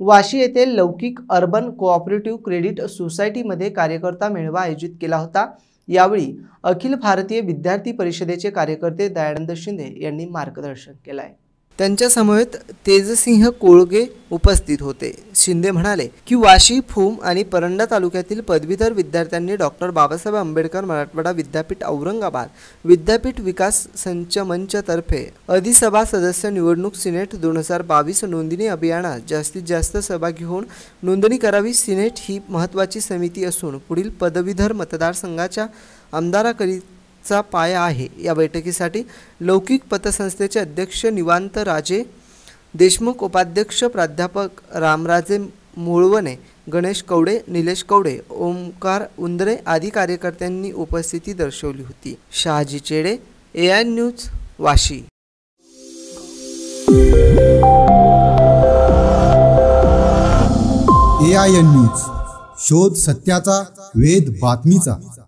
वाशी येथे लौकिक urban cooperative credit सोसायटीमध्ये कार्यकर्ता मेळवा आयोजित केला होता यावेळी अखिल भारतीय विद्यार्थी परिषदेचे कार्यकर्ते दयानंद शिंदे यांनी मार्गदर्शन केलं आहे त्यांच्यासमवेत तेजसिंह कोळगे उपस्थित होते शिंदे म्हणाले की वाशी फूम आणि परंडा तालुक्यातील पदवीधर विद्यार्थ्यांनी डॉक्टर बाबासाहेब आंबेडकर मराठवाडा विद्यापीठ औरंगाबाद विद्यापीठ विकास संच तर्फे अधिसभा सदस्य निवडणूक सिनेट दोन हजार बावीस नोंदणी अभियानात जास्तीत जास्त सहभागी होऊन नोंदणी करावी सिनेट ही महत्वाची समिती असून पुढील पदवीधर मतदारसंघाच्या आमदाराकरिता चा पाया आहे या बैठकीसाठी लौकिक पतसंस्थेचे अध्यक्ष निवांत राजे देशमुख उपाध्यक्ष प्राध्यापक रामराजे मुळवणे गणेश कवडे निलेश कवडे ओमकार उंदरे आदी कार्यकर्त्यांनी उपस्थिती दर्शवली होती Shahaji Chede A I news Vashi A I news शोध सत्याचा वेद बातमीचा